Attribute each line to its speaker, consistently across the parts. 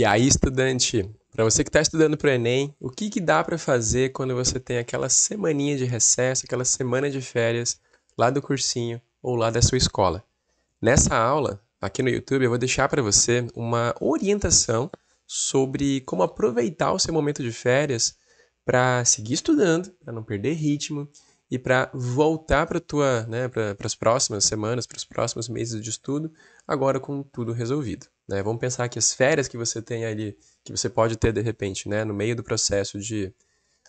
Speaker 1: E aí, estudante, para você que está estudando para o Enem, o que, que dá para fazer quando você tem aquela semaninha de recesso, aquela semana de férias lá do cursinho ou lá da sua escola? Nessa aula, aqui no YouTube, eu vou deixar para você uma orientação sobre como aproveitar o seu momento de férias para seguir estudando, para não perder ritmo e para voltar para tua, né, para as próximas semanas, para os próximos meses de estudo, agora com tudo resolvido. Né? Vamos pensar que as férias que você tem ali, que você pode ter de repente, né, no meio do processo de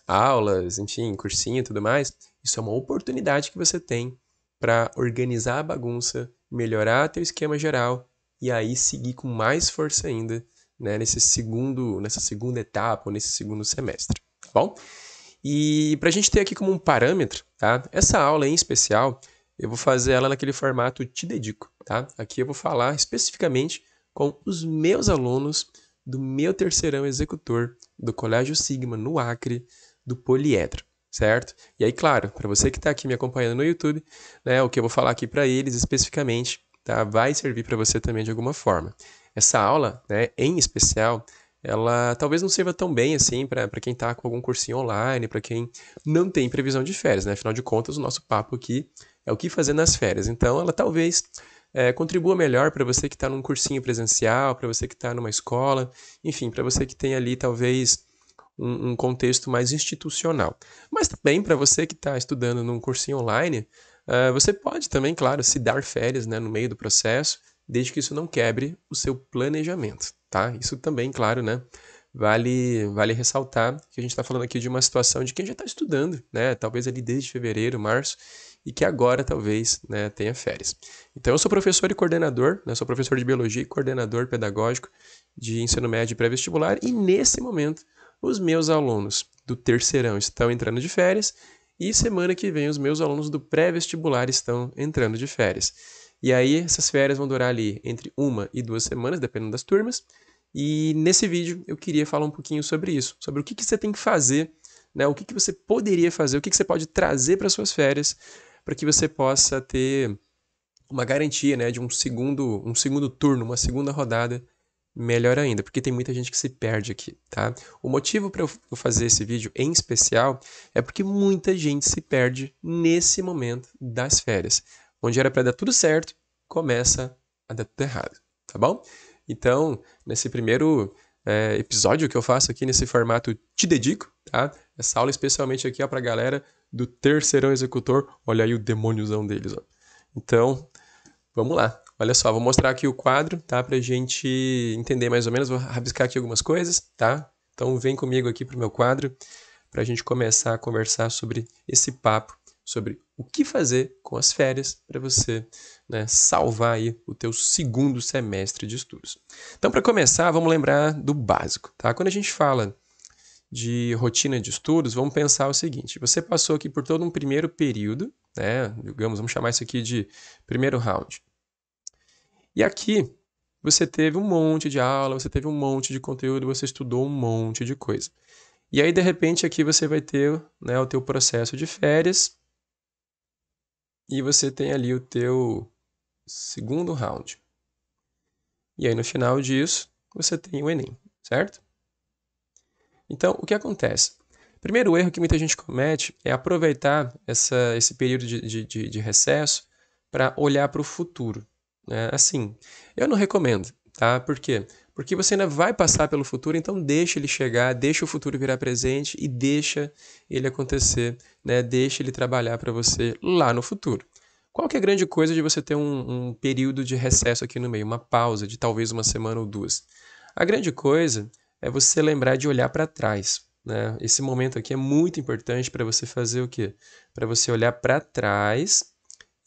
Speaker 1: aulas, enfim, cursinho e tudo mais, isso é uma oportunidade que você tem para organizar a bagunça, melhorar teu esquema geral e aí seguir com mais força ainda né, nesse segundo, nessa segunda etapa, ou nesse segundo semestre, tá bom? E para a gente ter aqui como um parâmetro, tá? Essa aula em especial, eu vou fazer ela naquele formato te dedico, tá? Aqui eu vou falar especificamente com os meus alunos do meu terceirão executor do Colégio Sigma no Acre do Poliedro, certo? E aí, claro, para você que está aqui me acompanhando no YouTube, né, o que eu vou falar aqui para eles especificamente, tá? Vai servir para você também de alguma forma. Essa aula, né, em especial, ela talvez não sirva tão bem assim para quem está com algum cursinho online, para quem não tem previsão de férias, né? Afinal de contas, o nosso papo aqui é o que fazer nas férias. Então, ela talvez é, contribua melhor para você que está num cursinho presencial, para você que está numa escola, enfim, para você que tem ali talvez um, um contexto mais institucional. Mas também para você que está estudando num cursinho online, uh, você pode também, claro, se dar férias né, no meio do processo, desde que isso não quebre o seu planejamento, tá? Isso também, claro, né? Vale, vale ressaltar que a gente está falando aqui de uma situação de quem já está estudando, né? Talvez ali desde fevereiro, março, e que agora talvez né, tenha férias. Então, eu sou professor e coordenador, né, sou professor de biologia e coordenador pedagógico de ensino médio pré-vestibular, e nesse momento, os meus alunos do terceirão estão entrando de férias, e semana que vem, os meus alunos do pré-vestibular estão entrando de férias. E aí, essas férias vão durar ali entre uma e duas semanas, dependendo das turmas. E nesse vídeo eu queria falar um pouquinho sobre isso, sobre o que, que você tem que fazer, né? o que, que você poderia fazer, o que, que você pode trazer para suas férias para que você possa ter uma garantia né, de um segundo, um segundo turno, uma segunda rodada melhor ainda, porque tem muita gente que se perde aqui, tá? O motivo para eu fazer esse vídeo em especial é porque muita gente se perde nesse momento das férias, onde era para dar tudo certo, começa a dar tudo errado, tá bom? Então, nesse primeiro é, episódio que eu faço aqui nesse formato Te Dedico, tá? Essa aula especialmente aqui é pra galera do terceirão executor. Olha aí o demôniozão deles, ó. Então, vamos lá. Olha só, vou mostrar aqui o quadro, tá? Pra gente entender mais ou menos. Vou rabiscar aqui algumas coisas, tá? Então vem comigo aqui pro meu quadro pra gente começar a conversar sobre esse papo sobre o que fazer com as férias para você né, salvar aí o teu segundo semestre de estudos. Então, para começar, vamos lembrar do básico, tá? Quando a gente fala de rotina de estudos, vamos pensar o seguinte: você passou aqui por todo um primeiro período, né? Digamos, vamos chamar isso aqui de primeiro round. E aqui você teve um monte de aula, você teve um monte de conteúdo, você estudou um monte de coisa. E aí, de repente, aqui você vai ter né, o teu processo de férias, e você tem ali o teu segundo round. E aí no final disso, você tem o Enem, certo? Então, o que acontece? Primeiro erro que muita gente comete é aproveitar essa, esse período de, de, de recesso para olhar para o futuro. Né? Assim, eu não recomendo, tá? Por quê? Porque porque você ainda vai passar pelo futuro, então deixa ele chegar, deixa o futuro virar presente e deixa ele acontecer, né? Deixa ele trabalhar para você lá no futuro. Qual que é a grande coisa de você ter um, um período de recesso aqui no meio, uma pausa de talvez uma semana ou duas? A grande coisa é você lembrar de olhar para trás. Né? Esse momento aqui é muito importante para você fazer o quê? Para você olhar para trás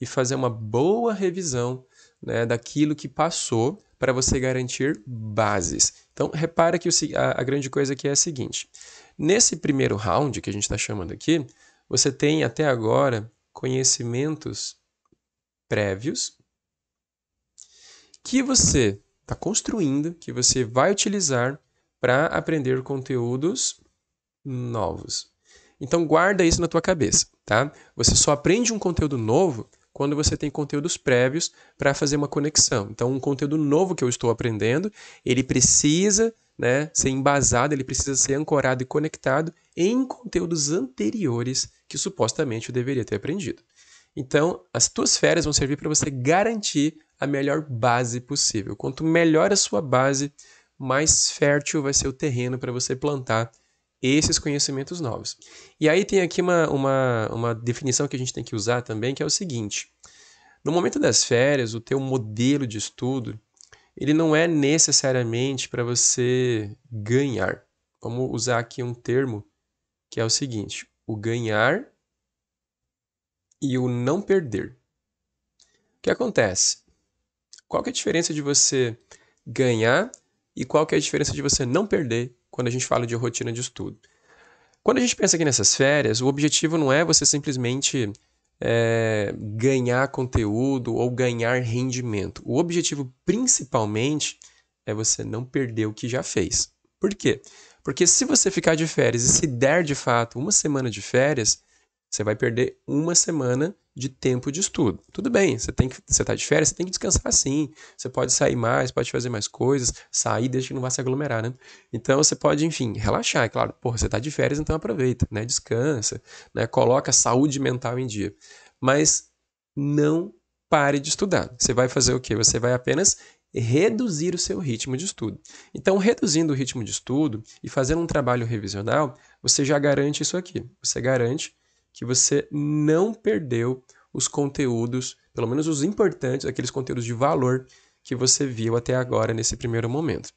Speaker 1: e fazer uma boa revisão né, daquilo que passou para você garantir bases. Então, repara que o, a, a, grande coisa aqui é a seguinte: nesse primeiro round que a gente está chamando aqui, você tem até agora conhecimentos prévios que você está construindo, que você vai utilizar para aprender conteúdos novos. Então guarda isso na tua cabeça, tá? Você só aprende um conteúdo novo quando você tem conteúdos prévios para fazer uma conexão. Então, um conteúdo novo que eu estou aprendendo, ele precisa né, ser embasado, ele precisa ser ancorado e conectado em conteúdos anteriores que supostamente eu deveria ter aprendido. Então, as tuas férias vão servir para você garantir a melhor base possível. Quanto melhor a sua base, mais fértil vai ser o terreno para você plantar esses conhecimentos novos. E aí tem aqui uma, uma, uma definição que a gente tem que usar também, que é o seguinte. No momento das férias, o teu modelo de estudo, ele não é necessariamente para você ganhar. Vamos usar aqui um termo que é o seguinte, o ganhar e o não perder. O que acontece? Qual que é a diferença de você ganhar e qual que é a diferença de você não perder quando a gente fala de rotina de estudo. Quando a gente pensa aqui nessas férias, o objetivo não é você simplesmente é, ganhar conteúdo ou ganhar rendimento. O objetivo principalmente é você não perder o que já fez. Por quê? Porque se você ficar de férias e se der de fato uma semana de férias, você vai perder uma semana de tempo de estudo. Tudo bem, você tem que você tá de férias, você tem que descansar sim. Você pode sair mais, pode fazer mais coisas, sair desde que não vá se aglomerar, né? Então você pode, enfim, relaxar, é claro. Porra, você tá de férias, então aproveita, né? Descansa, né? Coloca a saúde mental em dia. Mas não pare de estudar. Você vai fazer o quê? Você vai apenas reduzir o seu ritmo de estudo. Então, reduzindo o ritmo de estudo e fazendo um trabalho revisional, você já garante isso aqui. Você garante que você não perdeu os conteúdos, pelo menos os importantes, aqueles conteúdos de valor que você viu até agora nesse primeiro momento.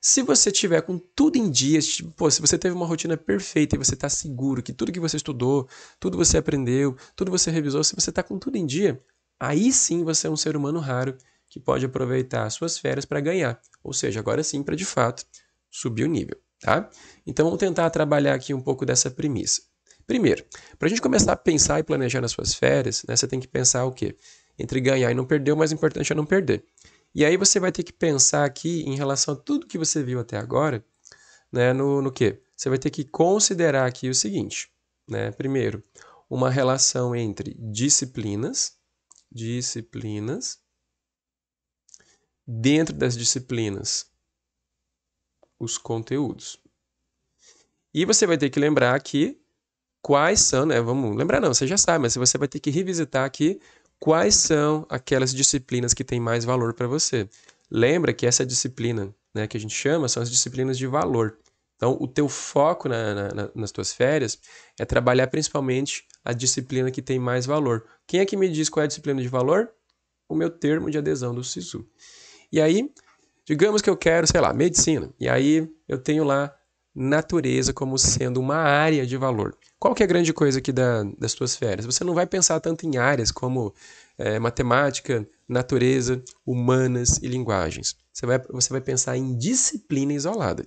Speaker 1: Se você tiver com tudo em dia, tipo, se você teve uma rotina perfeita e você está seguro que tudo que você estudou, tudo você aprendeu, tudo você revisou, se você está com tudo em dia, aí sim você é um ser humano raro que pode aproveitar suas férias para ganhar, ou seja, agora sim para de fato subir o nível, tá? Então vamos tentar trabalhar aqui um pouco dessa premissa. Primeiro, para a gente começar a pensar e planejar nas suas férias, né, você tem que pensar o quê? Entre ganhar e não perder, o mais importante é não perder. E aí você vai ter que pensar aqui em relação a tudo que você viu até agora, né, no, no quê? Você vai ter que considerar aqui o seguinte, né? Primeiro, uma relação entre disciplinas, disciplinas, dentro das disciplinas, os conteúdos. E você vai ter que lembrar que quais são, né? Vamos lembrar, não, você já sabe, mas você vai ter que revisitar aqui quais são aquelas disciplinas que têm mais valor para você. Lembra que essa disciplina né, que a gente chama são as disciplinas de valor. Então, o teu foco na, na, nas tuas férias é trabalhar principalmente a disciplina que tem mais valor. Quem é que me diz qual é a disciplina de valor? O meu termo de adesão do SISU. E aí, digamos que eu quero, sei lá, medicina. E aí eu tenho lá natureza como sendo uma área de valor. Qual que é a grande coisa aqui da, das tuas férias? Você não vai pensar tanto em áreas como é, matemática, natureza, humanas e linguagens. Você vai, você vai pensar em disciplina isolada.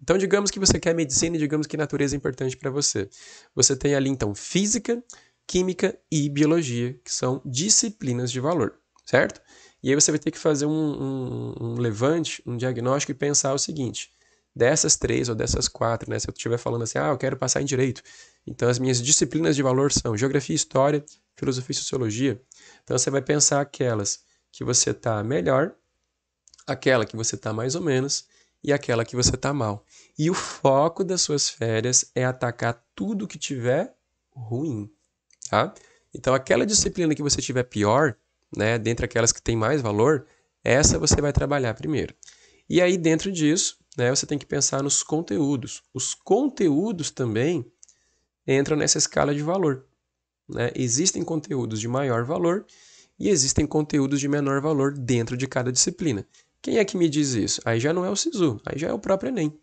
Speaker 1: Então, digamos que você quer medicina e digamos que natureza é importante para você. Você tem ali, então, física, química e biologia, que são disciplinas de valor, certo? E aí você vai ter que fazer um, um, um levante, um diagnóstico e pensar o seguinte: dessas três ou dessas quatro, né? Se eu estiver falando assim, ah, eu quero passar em direito. Então, as minhas disciplinas de valor são geografia, história, filosofia e sociologia. Então, você vai pensar aquelas que você está melhor, aquela que você está mais ou menos e aquela que você está mal. E o foco das suas férias é atacar tudo que tiver ruim, tá? Então, aquela disciplina que você tiver pior, né, dentre aquelas que tem mais valor, essa você vai trabalhar primeiro. E aí, dentro disso, né, você tem que pensar nos conteúdos. Os conteúdos também entram nessa escala de valor. Né? Existem conteúdos de maior valor e existem conteúdos de menor valor dentro de cada disciplina. Quem é que me diz isso? Aí já não é o SISU, aí já é o próprio Enem.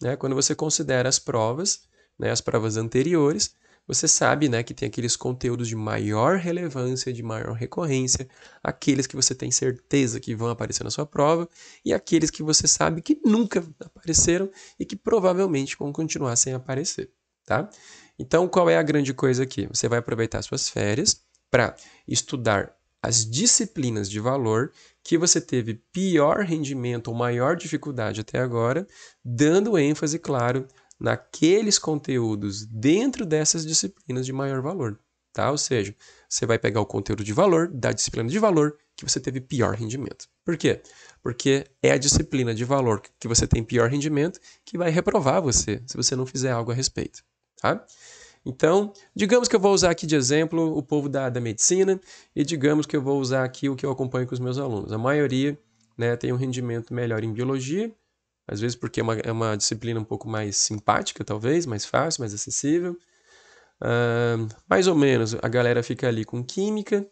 Speaker 1: Né? Quando você considera as provas, né, as provas anteriores, você sabe né, que tem aqueles conteúdos de maior relevância, de maior recorrência, aqueles que você tem certeza que vão aparecer na sua prova e aqueles que você sabe que nunca apareceram e que provavelmente vão continuar sem aparecer. Tá? Então, qual é a grande coisa aqui? Você vai aproveitar suas férias para estudar as disciplinas de valor que você teve pior rendimento ou maior dificuldade até agora, dando ênfase, claro, naqueles conteúdos dentro dessas disciplinas de maior valor, tá? Ou seja, você vai pegar o conteúdo de valor da disciplina de valor que você teve pior rendimento. Por quê? Porque é a disciplina de valor que você tem pior rendimento que vai reprovar você se você não fizer algo a respeito, tá? Então, digamos que eu vou usar aqui de exemplo o povo da, da medicina e digamos que eu vou usar aqui o que eu acompanho com os meus alunos. A maioria né, tem um rendimento melhor em biologia, às vezes porque é uma, é uma disciplina um pouco mais simpática, talvez, mais fácil, mais acessível. Uh, mais ou menos, a galera fica ali com química.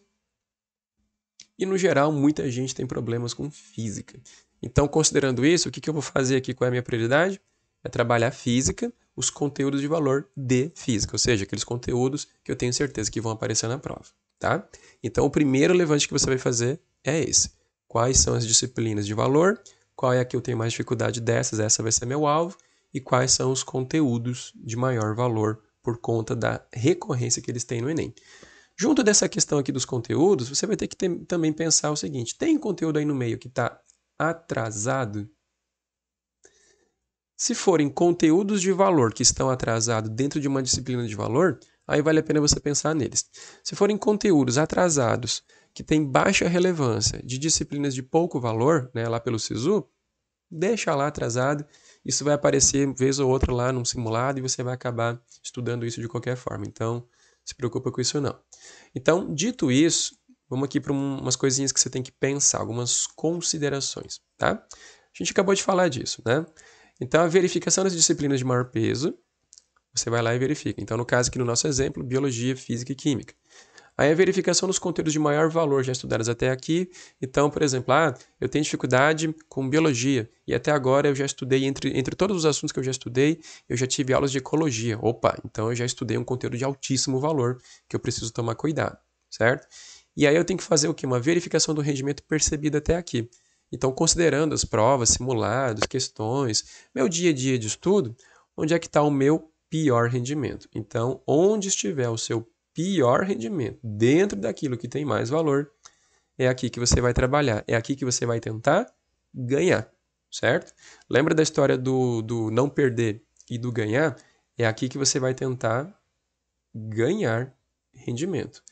Speaker 1: E no geral, muita gente tem problemas com física. Então, considerando isso, o que, que eu vou fazer aqui? Qual é a minha prioridade? É trabalhar física, os conteúdos de valor de física, ou seja, aqueles conteúdos que eu tenho certeza que vão aparecer na prova, tá? Então, o primeiro levante que você vai fazer é esse. Quais são as disciplinas de valor? qual é a que eu tenho mais dificuldade dessas, essa vai ser meu alvo, e quais são os conteúdos de maior valor por conta da recorrência que eles têm no Enem. Junto dessa questão aqui dos conteúdos, você vai ter que ter, também pensar o seguinte: tem conteúdo aí no meio que está atrasado? Se forem conteúdos de valor que estão atrasados dentro de uma disciplina de valor, aí vale a pena você pensar neles. Se forem conteúdos atrasados que tem baixa relevância de disciplinas de pouco valor, né, lá pelo SISU, deixa lá atrasado. Isso vai aparecer vez ou outra lá num simulado e você vai acabar estudando isso de qualquer forma. Então, se preocupa com isso não. Então, dito isso, vamos aqui para umas coisinhas que você tem que pensar, algumas considerações, tá? A gente acabou de falar disso, né? Então, a verificação das disciplinas de maior peso, você vai lá e verifica. Então, no caso aqui no nosso exemplo, biologia, física e química. Aí a verificação dos conteúdos de maior valor já estudados até aqui. Então, por exemplo, ah, eu tenho dificuldade com biologia e até agora eu já estudei, entre, entre todos os assuntos que eu já estudei, eu já tive aulas de ecologia. Opa, então eu já estudei um conteúdo de altíssimo valor que eu preciso tomar cuidado, certo? E aí eu tenho que fazer o quê? Uma verificação do rendimento percebido até aqui. Então, considerando as provas, simulados, questões, meu dia a dia de estudo, onde é que está o meu pior rendimento? Então, onde estiver o seu pior rendimento, dentro daquilo que tem mais valor, é aqui que você vai trabalhar, é aqui que você vai tentar ganhar, certo? Lembra da história do, do não perder e do ganhar? É aqui que você vai tentar ganhar rendimento.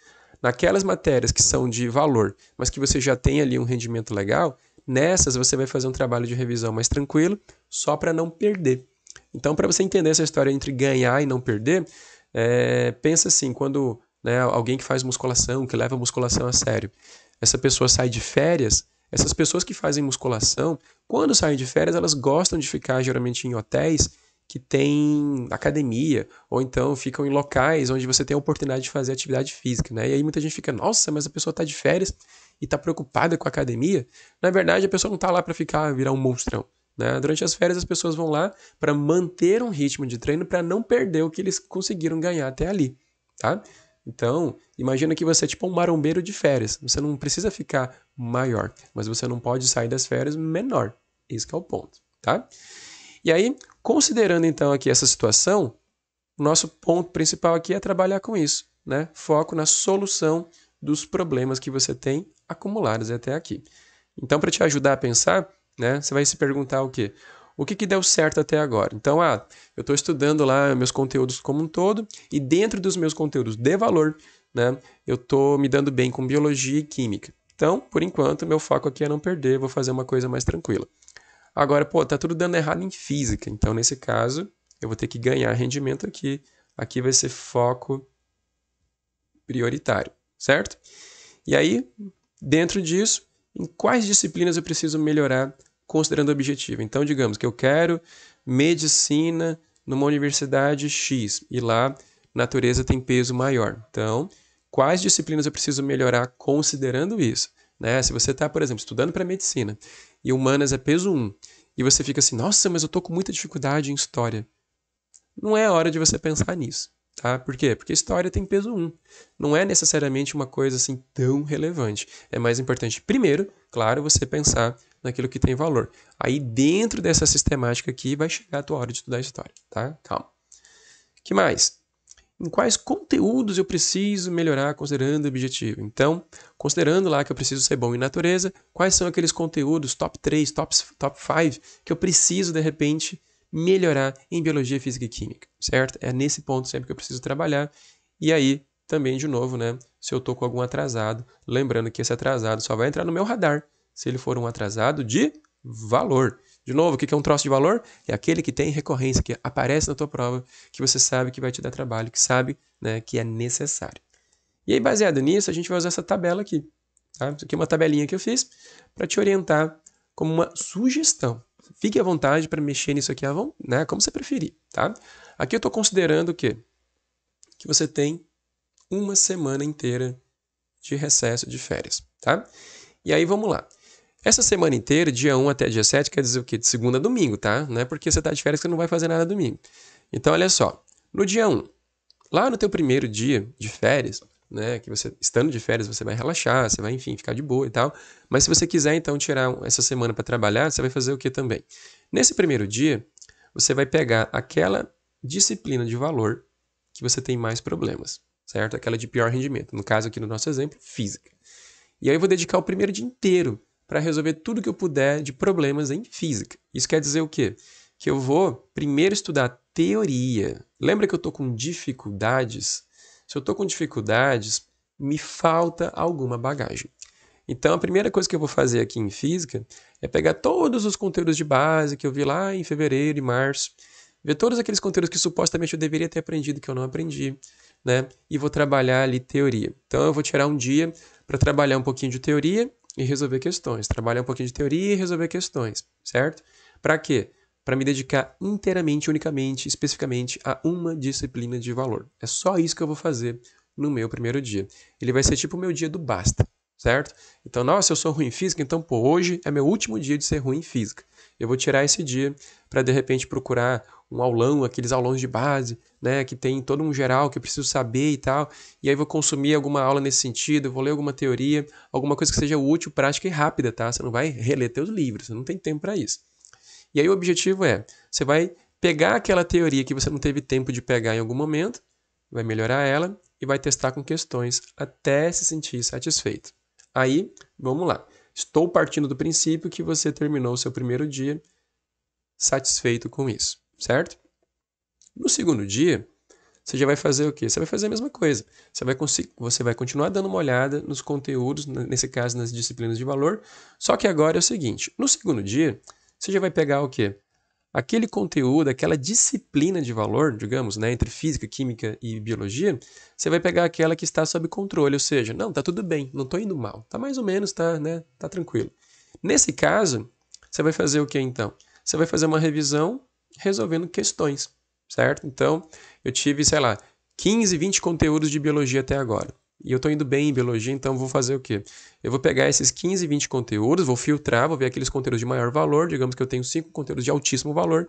Speaker 1: Naquelas matérias que são de valor, mas que você já tem ali um rendimento legal, nessas você vai fazer um trabalho de revisão mais tranquilo, só para não perder. Então, para você entender essa história entre ganhar e não perder, é, pensa assim, quando né, alguém que faz musculação, que leva musculação a sério, essa pessoa sai de férias, essas pessoas que fazem musculação, quando saem de férias, elas gostam de ficar geralmente em hotéis que tem academia, ou então ficam em locais onde você tem a oportunidade de fazer atividade física, né? E aí muita gente fica, nossa, mas a pessoa está de férias e está preocupada com a academia. Na verdade, a pessoa não está lá para ficar, virar um monstrão. Né? Durante as férias, as pessoas vão lá para manter um ritmo de treino para não perder o que eles conseguiram ganhar até ali. Tá? Então, imagina que você é tipo um marombeiro de férias. Você não precisa ficar maior, mas você não pode sair das férias menor. Esse é o ponto, tá? E aí, considerando então aqui essa situação, o nosso ponto principal aqui é trabalhar com isso, né? Foco na solução dos problemas que você tem acumulados até aqui. Então, para te ajudar a pensar, né? Você vai se perguntar o quê? O que, que deu certo até agora? Então, ah, eu estou estudando lá meus conteúdos como um todo e dentro dos meus conteúdos de valor, né? Eu estou me dando bem com biologia e química. Então, por enquanto, meu foco aqui é não perder, vou fazer uma coisa mais tranquila. Agora, pô, tá tudo dando errado em física. Então, nesse caso, eu vou ter que ganhar rendimento aqui. Aqui vai ser foco prioritário, certo? E aí, dentro disso, em quais disciplinas eu preciso melhorar considerando o objetivo. Então, digamos que eu quero medicina numa universidade X e lá natureza tem peso maior. Então, quais disciplinas eu preciso melhorar considerando isso? Né? Se você está, por exemplo, estudando para medicina e humanas é peso 1 e você fica assim, nossa, mas eu estou com muita dificuldade em história. Não é hora de você pensar nisso. Tá? Por quê? Porque história tem peso 1. Não é necessariamente uma coisa assim tão relevante. É mais importante, primeiro, claro, você pensar naquilo que tem valor. Aí dentro dessa sistemática aqui vai chegar a tua hora de estudar história, tá? Calma. Que mais? Em quais conteúdos eu preciso melhorar considerando o objetivo? Então, considerando lá que eu preciso ser bom em natureza, quais são aqueles conteúdos top 3, top, top 5 que eu preciso de repente melhorar em biologia, física e química, certo? É nesse ponto sempre que eu preciso trabalhar. E aí, também, de novo, né? Se eu tô com algum atrasado, lembrando que esse atrasado só vai entrar no meu radar se ele for um atrasado de valor. De novo, o que é um troço de valor? É aquele que tem recorrência, que aparece na tua prova, que você sabe que vai te dar trabalho, que sabe né, que é necessário. E aí, baseado nisso, a gente vai usar essa tabela aqui. Tá? Isso aqui é uma tabelinha que eu fiz para te orientar como uma sugestão. Fique à vontade para mexer nisso aqui, né, como você preferir, tá? Aqui eu estou considerando o quê? Que você tem uma semana inteira de recesso de férias, tá? E aí vamos lá. Essa semana inteira, dia 1 até dia 7, quer dizer o quê? De segunda a domingo, tá? Não é porque você está de férias que você não vai fazer nada domingo. Então, olha só. No dia 1, lá no teu primeiro dia de férias, né? Que você, estando de férias, você vai relaxar, você vai, enfim, ficar de boa e tal. Mas se você quiser, então, tirar essa semana para trabalhar, você vai fazer o que também? Nesse primeiro dia, você vai pegar aquela disciplina de valor que você tem mais problemas, certo? Aquela de pior rendimento. No caso aqui no nosso exemplo, física. E aí eu vou dedicar o primeiro dia inteiro para resolver tudo que eu puder de problemas em física. Isso quer dizer o quê? Que eu vou primeiro estudar teoria. Lembra que eu estou com dificuldades se eu estou com dificuldades, me falta alguma bagagem. Então, a primeira coisa que eu vou fazer aqui em física é pegar todos os conteúdos de base que eu vi lá em fevereiro e março, ver todos aqueles conteúdos que supostamente eu deveria ter aprendido que eu não aprendi, né? E vou trabalhar ali teoria. Então, eu vou tirar um dia para trabalhar um pouquinho de teoria e resolver questões. Trabalhar um pouquinho de teoria e resolver questões, certo? Para quê? para me dedicar inteiramente, unicamente, especificamente a uma disciplina de valor. É só isso que eu vou fazer no meu primeiro dia. Ele vai ser tipo o meu dia do basta, certo? Então, nossa, eu sou ruim em física, então, pô, hoje é meu último dia de ser ruim em física. Eu vou tirar esse dia para de repente procurar um aulão, aqueles aulões de base, né, que tem todo um geral que eu preciso saber e tal. E aí vou consumir alguma aula nesse sentido, vou ler alguma teoria, alguma coisa que seja útil, prática e rápida, tá? Você não vai reler teus livros, você não tem tempo para isso. E aí o objetivo é, você vai pegar aquela teoria que você não teve tempo de pegar em algum momento, vai melhorar ela e vai testar com questões até se sentir satisfeito. Aí, vamos lá. Estou partindo do princípio que você terminou o seu primeiro dia satisfeito com isso, certo? No segundo dia, você já vai fazer o quê? Você vai fazer a mesma coisa. Você vai, você vai continuar dando uma olhada nos conteúdos, nesse caso nas disciplinas de valor, só que agora é o seguinte: no segundo dia, você já vai pegar o quê? Aquele conteúdo, aquela disciplina de valor, digamos, né, entre física, química e biologia, você vai pegar aquela que está sob controle, ou seja, não, tá tudo bem, não estou indo mal, tá mais ou menos, tá, né, tá tranquilo. Nesse caso, você vai fazer o que então? Você vai fazer uma revisão resolvendo questões, certo? Então, eu tive, sei lá, 15, 20 conteúdos de biologia até agora e eu estou indo bem em biologia, então vou fazer o quê? Eu vou pegar esses 15, 20 conteúdos, vou filtrar, vou ver aqueles conteúdos de maior valor, digamos que eu tenho cinco conteúdos de altíssimo valor,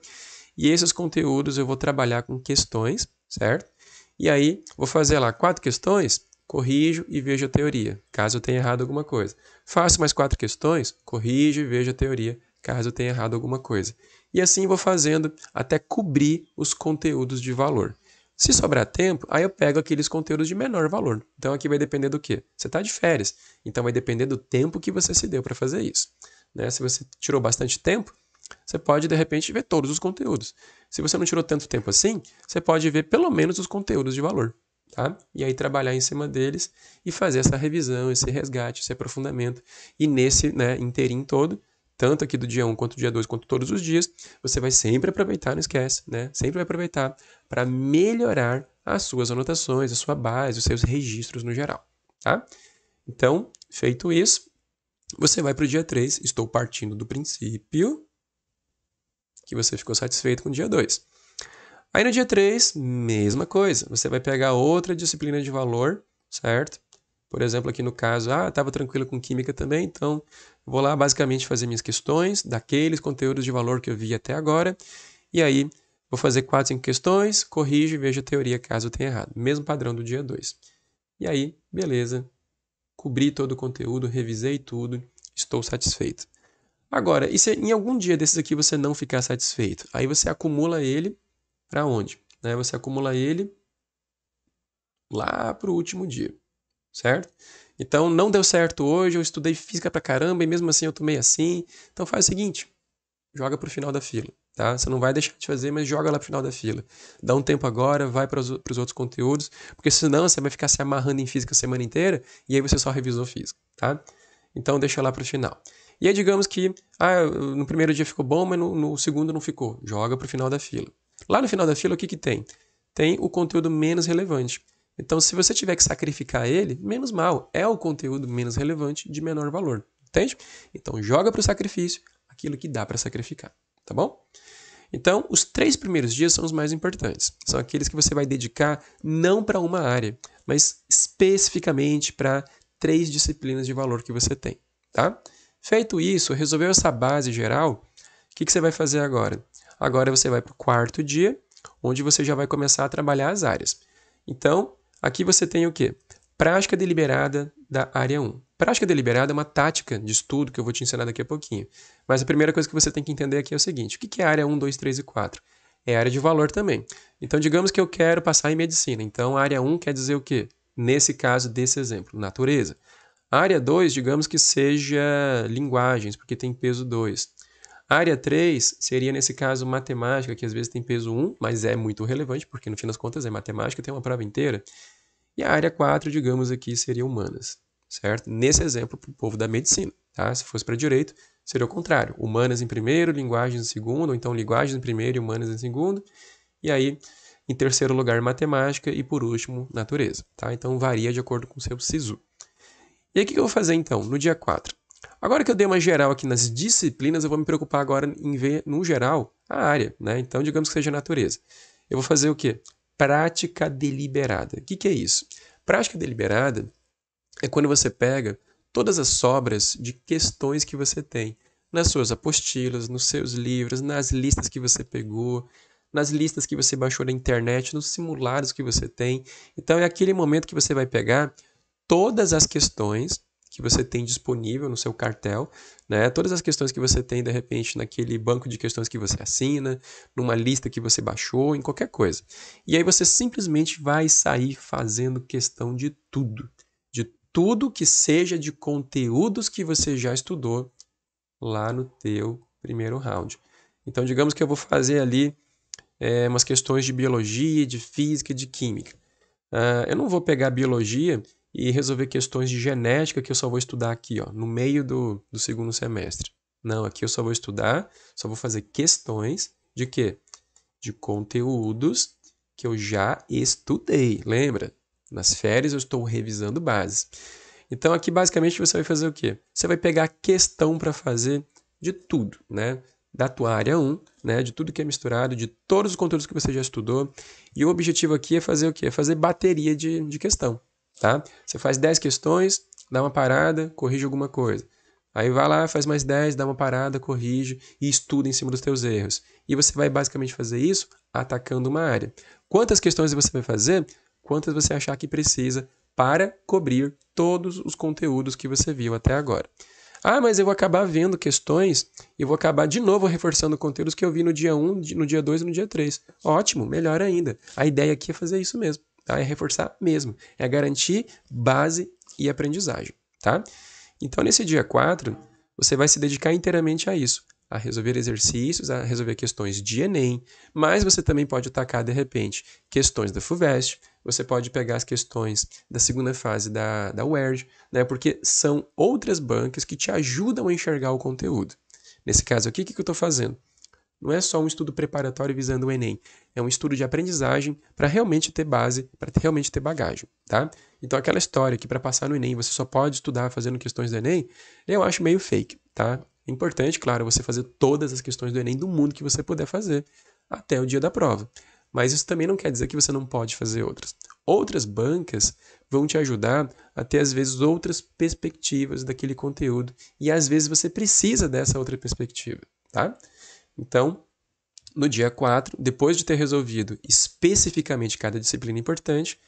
Speaker 1: e esses conteúdos eu vou trabalhar com questões, certo? E aí vou fazer lá quatro questões, corrijo e vejo a teoria, caso eu tenha errado alguma coisa. Faço mais quatro questões, corrijo e vejo a teoria, caso eu tenha errado alguma coisa. E assim vou fazendo até cobrir os conteúdos de valor. Se sobrar tempo, aí eu pego aqueles conteúdos de menor valor. Então aqui vai depender do que? Você está de férias, então vai depender do tempo que você se deu para fazer isso. Né? Se você tirou bastante tempo, você pode de repente ver todos os conteúdos. Se você não tirou tanto tempo assim, você pode ver pelo menos os conteúdos de valor. Tá? E aí trabalhar em cima deles e fazer essa revisão, esse resgate, esse aprofundamento. E nesse né, todo, tanto aqui do dia 1 quanto do dia 2, quanto todos os dias, você vai sempre aproveitar, não esquece, né? Sempre vai aproveitar para melhorar as suas anotações, a sua base, os seus registros no geral, tá? Então, feito isso, você vai para o dia 3. Estou partindo do princípio que você ficou satisfeito com o dia 2. Aí no dia 3, mesma coisa. Você vai pegar outra disciplina de valor, certo? Por exemplo, aqui no caso, ah, estava tranquilo com química também, então vou lá basicamente fazer minhas questões daqueles conteúdos de valor que eu vi até agora, e aí vou fazer quatro, cinco questões, corrijo e vejo a teoria caso eu tenha errado. Mesmo padrão do dia 2. E aí, beleza, cobri todo o conteúdo, revisei tudo, estou satisfeito. Agora, e se em algum dia desses aqui você não ficar satisfeito? Aí você acumula ele para onde? Né? Você acumula ele lá para o último dia certo? Então não deu certo hoje, eu estudei física pra caramba e mesmo assim eu tomei assim. Então faz o seguinte, joga pro final da fila, tá? Você não vai deixar de fazer, mas joga lá pro final da fila. Dá um tempo agora, vai para os outros conteúdos, porque senão você vai ficar se amarrando em física a semana inteira e aí você só revisou física, tá? Então deixa lá pro final. E aí digamos que ah, no primeiro dia ficou bom, mas no, no segundo não ficou. Joga pro final da fila. Lá no final da fila o que que tem? Tem o conteúdo menos relevante. Então, se você tiver que sacrificar ele, menos mal, é o conteúdo menos relevante de menor valor, entende? Então, joga para o sacrifício aquilo que dá para sacrificar, tá bom? Então, os três primeiros dias são os mais importantes. São aqueles que você vai dedicar não para uma área, mas especificamente para três disciplinas de valor que você tem, tá? Feito isso, resolveu essa base geral, o que, que você vai fazer agora? Agora você vai para o quarto dia, onde você já vai começar a trabalhar as áreas. Então, Aqui você tem o quê? Prática deliberada da área 1. Prática deliberada é uma tática de estudo que eu vou te ensinar daqui a pouquinho. Mas a primeira coisa que você tem que entender aqui é o seguinte: o que é área 1, 2, 3 e 4? É área de valor também. Então, digamos que eu quero passar em medicina. Então, área 1 quer dizer o quê? Nesse caso desse exemplo, natureza. Área 2, digamos que seja linguagens, porque tem peso 2. Área 3 seria, nesse caso, matemática, que às vezes tem peso 1, mas é muito relevante, porque no fim das contas é matemática, tem uma prova inteira. E a área 4, digamos aqui, seria humanas, certo? Nesse exemplo, para o povo da medicina, tá? Se fosse para direito, seria o contrário. Humanas em primeiro, linguagens em segundo, ou então linguagens em primeiro e humanas em segundo. E aí, em terceiro lugar, matemática e, por último, natureza, tá? Então, varia de acordo com o seu SISU. E aí, o que eu vou fazer, então, no dia 4? Agora que eu dei uma geral aqui nas disciplinas, eu vou me preocupar agora em ver, no geral, a área, né? Então, digamos que seja natureza. Eu vou fazer o quê? prática deliberada. O que, que é isso? Prática deliberada é quando você pega todas as sobras de questões que você tem nas suas apostilas, nos seus livros, nas listas que você pegou, nas listas que você baixou na internet, nos simulados que você tem. Então é aquele momento que você vai pegar todas as questões que você tem disponível no seu cartel, né? Todas as questões que você tem de repente naquele banco de questões que você assina, numa lista que você baixou, em qualquer coisa. E aí você simplesmente vai sair fazendo questão de tudo, de tudo que seja de conteúdos que você já estudou lá no teu primeiro round. Então, digamos que eu vou fazer ali é, umas questões de biologia, de física, de química. Uh, eu não vou pegar biologia e resolver questões de genética que eu só vou estudar aqui, ó, no meio do, do segundo semestre. Não, aqui eu só vou estudar, só vou fazer questões de quê? De conteúdos que eu já estudei, lembra? Nas férias eu estou revisando bases. Então aqui basicamente você vai fazer o quê? Você vai pegar questão para fazer de tudo, né? Da tua área 1, né? De tudo que é misturado, de todos os conteúdos que você já estudou. E o objetivo aqui é fazer o quê? É fazer bateria de, de questão tá? Você faz 10 questões, dá uma parada, corrige alguma coisa. Aí vai lá, faz mais 10, dá uma parada, corrige e estuda em cima dos teus erros. E você vai basicamente fazer isso atacando uma área. Quantas questões você vai fazer? Quantas você achar que precisa para cobrir todos os conteúdos que você viu até agora. Ah, mas eu vou acabar vendo questões e vou acabar de novo reforçando conteúdos que eu vi no dia 1, no dia 2 e no dia 3. Ótimo, melhor ainda. A ideia aqui é fazer isso mesmo. Tá? É reforçar mesmo. É garantir base e aprendizagem. Tá? Então, nesse dia 4, você vai se dedicar inteiramente a isso. A resolver exercícios, a resolver questões de Enem, mas você também pode atacar, de repente, questões da FUVEST, você pode pegar as questões da segunda fase da, da UERJ, né? porque são outras bancas que te ajudam a enxergar o conteúdo. Nesse caso aqui, o que, que eu estou fazendo? Não é só um estudo preparatório visando o Enem, é um estudo de aprendizagem para realmente ter base, para realmente ter bagagem, tá? Então aquela história que para passar no Enem você só pode estudar fazendo questões do Enem, eu acho meio fake, tá? É importante, claro, você fazer todas as questões do Enem do mundo que você puder fazer até o dia da prova. Mas isso também não quer dizer que você não pode fazer outras. Outras bancas vão te ajudar a ter, às vezes, outras perspectivas daquele conteúdo. E às vezes você precisa dessa outra perspectiva, tá? Então, no dia 4, depois de ter resolvido especificamente cada disciplina importante,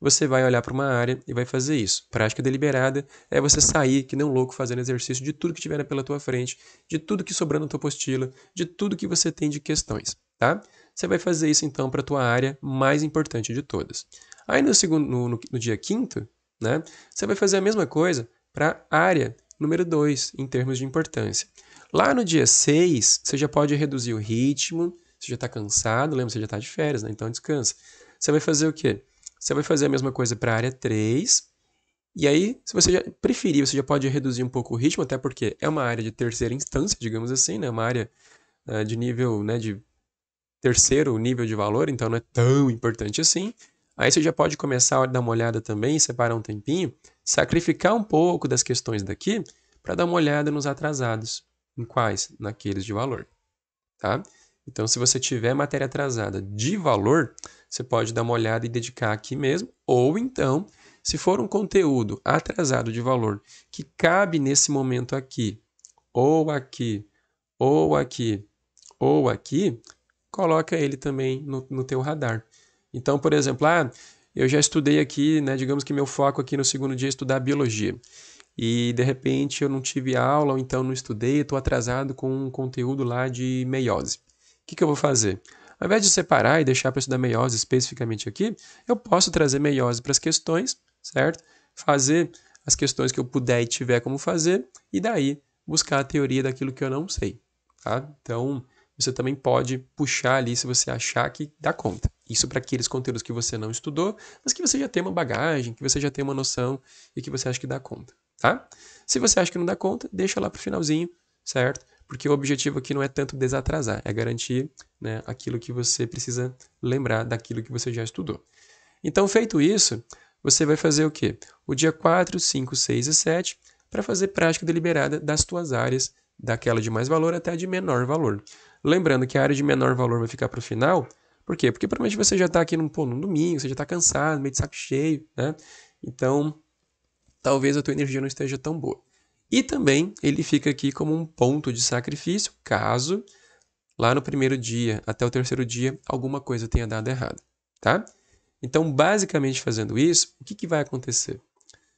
Speaker 1: você vai olhar para uma área e vai fazer isso. Prática deliberada é você sair que nem um louco fazendo exercício de tudo que tiver pela tua frente, de tudo que sobrou na tua apostila, de tudo que você tem de questões, tá? Você vai fazer isso então para a tua área mais importante de todas. Aí no segundo no, no, no dia 5, né, você vai fazer a mesma coisa para a área número 2 em termos de importância. Lá no dia 6, você já pode reduzir o ritmo, você já está cansado, lembra, você já está de férias, né? então descansa. Você vai fazer o quê? Você vai fazer a mesma coisa para a área 3, e aí, se você já preferir, você já pode reduzir um pouco o ritmo, até porque é uma área de terceira instância, digamos assim, né? Uma área uh, de nível, né, de terceiro nível de valor, então não é tão importante assim. Aí você já pode começar a dar uma olhada também, separar um tempinho, sacrificar um pouco das questões daqui para dar uma olhada nos atrasados. Em quais? Naqueles de valor. Tá? Então, se você tiver matéria atrasada de valor, você pode dar uma olhada e dedicar aqui mesmo. Ou então, se for um conteúdo atrasado de valor que cabe nesse momento aqui, ou aqui, ou aqui, ou aqui, coloca ele também no, no teu radar. Então, por exemplo, ah, eu já estudei aqui, né, digamos que meu foco aqui no segundo dia é estudar biologia e de repente eu não tive aula ou então não estudei, estou atrasado com um conteúdo lá de meiose. O que, que eu vou fazer? Ao invés de separar e deixar para estudar meiose especificamente aqui, eu posso trazer meiose para as questões, certo? Fazer as questões que eu puder e tiver como fazer, e daí buscar a teoria daquilo que eu não sei, tá? Então, você também pode puxar ali se você achar que dá conta. Isso para aqueles conteúdos que você não estudou, mas que você já tem uma bagagem, que você já tem uma noção e que você acha que dá conta tá? Se você acha que não dá conta, deixa lá para o finalzinho, certo? Porque o objetivo aqui não é tanto desatrasar, é garantir né, aquilo que você precisa lembrar daquilo que você já estudou. Então, feito isso, você vai fazer o quê? O dia 4, 5, 6 e 7 para fazer prática deliberada das tuas áreas, daquela de mais valor até a de menor valor. Lembrando que a área de menor valor vai ficar para o final, por quê? Porque provavelmente você já está aqui num, pô, num domingo, você já está cansado, meio de saco cheio, né? Então, talvez a tua energia não esteja tão boa. E também ele fica aqui como um ponto de sacrifício, caso lá no primeiro dia até o terceiro dia alguma coisa tenha dado errado, tá? Então, basicamente fazendo isso, o que, que vai acontecer?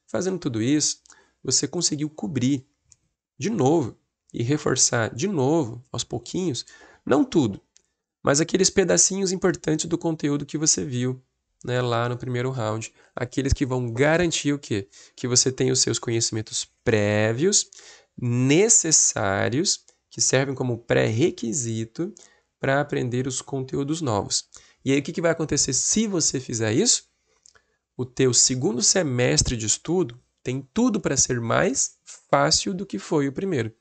Speaker 1: Fazendo tudo isso, você conseguiu cobrir de novo e reforçar de novo, aos pouquinhos, não tudo, mas aqueles pedacinhos importantes do conteúdo que você viu né, lá no primeiro round, aqueles que vão garantir o quê? Que você tem os seus conhecimentos prévios, necessários, que servem como pré-requisito para aprender os conteúdos novos. E aí o que, que vai acontecer se você fizer isso? O teu segundo semestre de estudo tem tudo para ser mais fácil do que foi o primeiro.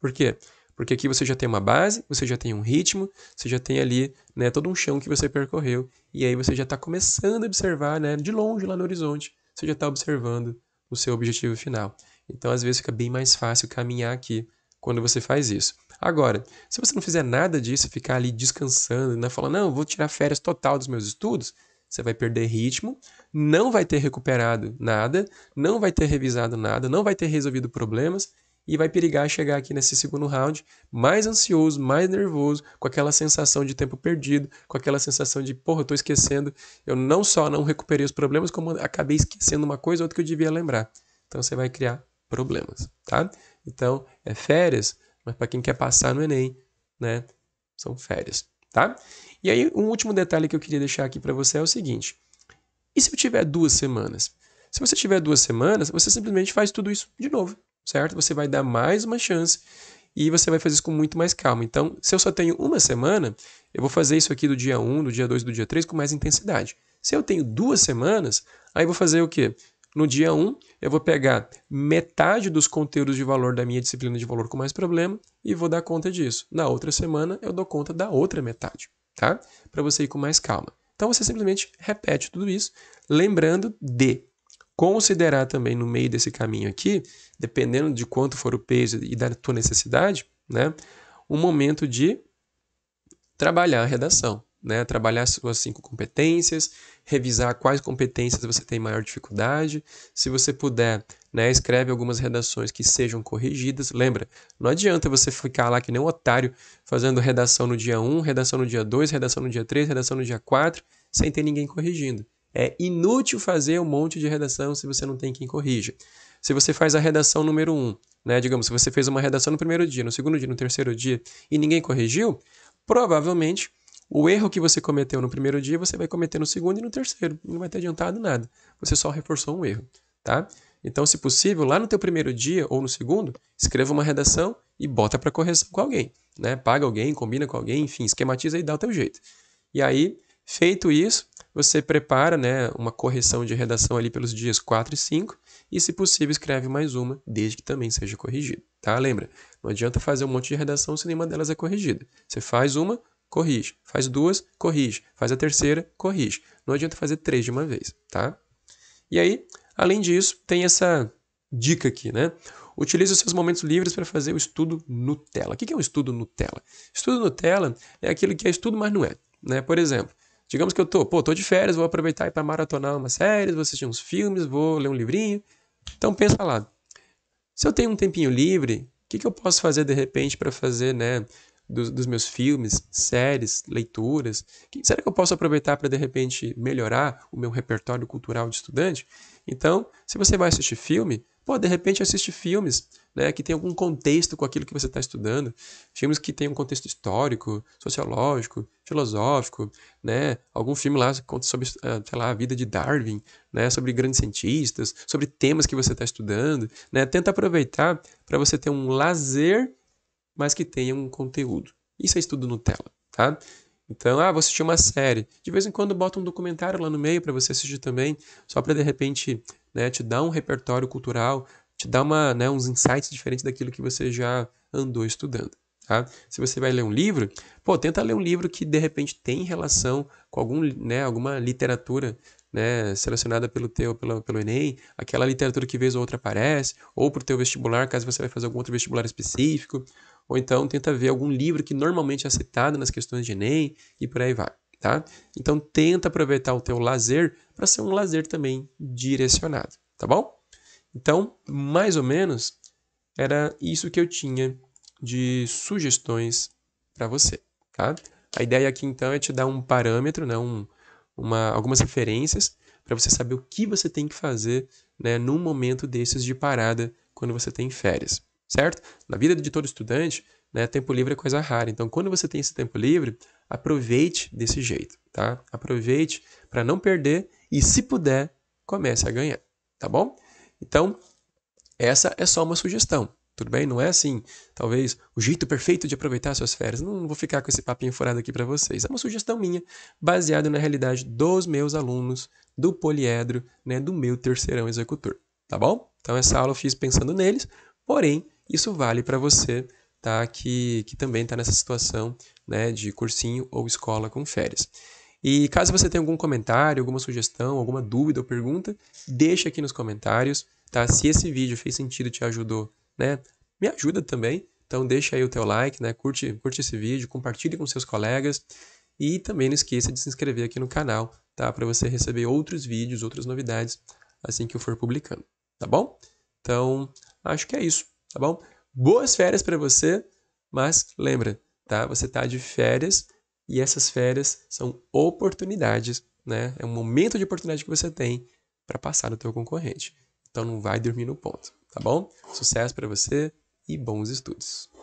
Speaker 1: Por quê? Porque aqui você já tem uma base, você já tem um ritmo, você já tem ali né, todo um chão que você percorreu e aí você já está começando a observar, né? De longe lá no horizonte, você já está observando o seu objetivo final. Então, às vezes, fica bem mais fácil caminhar aqui quando você faz isso. Agora, se você não fizer nada disso, ficar ali descansando, né, falando, não, vou tirar férias total dos meus estudos, você vai perder ritmo, não vai ter recuperado nada, não vai ter revisado nada, não vai ter resolvido problemas e vai perigar chegar aqui nesse segundo round mais ansioso, mais nervoso, com aquela sensação de tempo perdido, com aquela sensação de, porra, eu tô esquecendo, eu não só não recuperei os problemas, como acabei esquecendo uma coisa ou outra que eu devia lembrar. Então você vai criar problemas, tá? Então, é férias, mas para quem quer passar no ENEM, né, são férias, tá? E aí, um último detalhe que eu queria deixar aqui para você é o seguinte: e se eu tiver duas semanas? Se você tiver duas semanas, você simplesmente faz tudo isso de novo certo? Você vai dar mais uma chance e você vai fazer isso com muito mais calma. Então, se eu só tenho uma semana, eu vou fazer isso aqui do dia 1, do dia 2, do dia 3 com mais intensidade. Se eu tenho duas semanas, aí vou fazer o quê? No dia 1, eu vou pegar metade dos conteúdos de valor da minha disciplina de valor com mais problema e vou dar conta disso. Na outra semana, eu dou conta da outra metade, tá? Para você ir com mais calma. Então, você simplesmente repete tudo isso, lembrando de Considerar também no meio desse caminho aqui, dependendo de quanto for o peso e da tua necessidade, né, um momento de trabalhar a redação, né, trabalhar suas cinco competências, revisar quais competências você tem maior dificuldade. Se você puder, né, escreve algumas redações que sejam corrigidas. Lembra, não adianta você ficar lá que nem um otário fazendo redação no dia 1, redação no dia 2, redação no dia 3, redação no dia 4, sem ter ninguém corrigindo. É inútil fazer um monte de redação se você não tem quem corrija. Se você faz a redação número 1, um, né? Digamos, se você fez uma redação no primeiro dia, no segundo dia, no terceiro dia e ninguém corrigiu, provavelmente o erro que você cometeu no primeiro dia você vai cometer no segundo e no terceiro. Não vai ter adiantado nada. Você só reforçou um erro, tá? Então, se possível, lá no teu primeiro dia ou no segundo, escreva uma redação e bota para correção com alguém, né? Paga alguém, combina com alguém, enfim, esquematiza e dá o teu jeito. E aí, feito isso, você prepara né, uma correção de redação ali pelos dias 4 e 5 e, se possível, escreve mais uma, desde que também seja corrigida. Tá? Lembra, não adianta fazer um monte de redação se nenhuma delas é corrigida. Você faz uma, corrige. Faz duas, corrige. Faz a terceira, corrige. Não adianta fazer três de uma vez. Tá? E aí, além disso, tem essa dica aqui, né? Utilize os seus momentos livres para fazer o estudo Nutella. O que é um estudo Nutella? Estudo Nutella é aquilo que é estudo, mas não é. Né? Por exemplo, Digamos que eu tô, pô, tô de férias, vou aproveitar para maratonar umas séries, vou assistir uns filmes, vou ler um livrinho. Então pensa lá. Se eu tenho um tempinho livre, o que, que eu posso fazer de repente para fazer, né, dos, dos meus filmes, séries, leituras? Que, será que eu posso aproveitar para, de repente, melhorar o meu repertório cultural de estudante? Então, se você vai assistir filme, pô, de repente assiste filmes né, que tem algum contexto com aquilo que você está estudando, filmes que tem um contexto histórico, sociológico, filosófico, né, algum filme lá conta sobre, ah, sei lá, a vida de Darwin, né, sobre grandes cientistas, sobre temas que você está estudando, né, tenta aproveitar para você ter um lazer mas que tenha um conteúdo. Isso é estudo Nutella, tá? Então, ah, vou assistir uma série. De vez em quando bota um documentário lá no meio para você assistir também, só para de repente né, te dar um repertório cultural, te dar uma, né, uns insights diferentes daquilo que você já andou estudando. Tá? Se você vai ler um livro, pô, tenta ler um livro que de repente tem relação com algum, né, alguma literatura né, selecionada pelo teu, pelo, pelo Enem, aquela literatura que vez ou outra aparece, ou para o teu vestibular, caso você vai fazer algum outro vestibular específico, ou então tenta ver algum livro que normalmente é citado nas questões de Enem e por aí vai, tá? Então tenta aproveitar o teu lazer para ser um lazer também direcionado, tá bom? Então, mais ou menos, era isso que eu tinha de sugestões para você, tá? A ideia aqui então é te dar um parâmetro, né? Um, uma, algumas referências para você saber o que você tem que fazer né, num momento desses de parada quando você tem férias certo? Na vida de todo estudante, né, tempo livre é coisa rara. Então, quando você tem esse tempo livre, aproveite desse jeito, tá? Aproveite para não perder e, se puder, comece a ganhar, tá bom? Então, essa é só uma sugestão, tudo bem? Não é assim, talvez, o jeito perfeito de aproveitar suas férias. Não vou ficar com esse papinho furado aqui para vocês. É uma sugestão minha, baseada na realidade dos meus alunos, do poliedro, né, do meu terceirão executor, tá bom? Então, essa aula eu fiz pensando neles, porém, isso vale para você tá, que, que também está nessa situação né, de cursinho ou escola com férias. E caso você tenha algum comentário, alguma sugestão, alguma dúvida ou pergunta, deixa aqui nos comentários, tá? Se esse vídeo fez sentido, te ajudou, né? Me ajuda também. Então deixa aí o teu like, né? Curte, curte esse vídeo, compartilhe com seus colegas e também não esqueça de se inscrever aqui no canal, tá? Para você receber outros vídeos, outras novidades assim que eu for publicando, tá bom? Então, acho que é isso tá bom? Boas férias para você, mas lembra, tá? Você está de férias e essas férias são oportunidades, né? É um momento de oportunidade que você tem para passar no teu concorrente. Então não vai dormir no ponto, tá bom? Sucesso para você e bons estudos.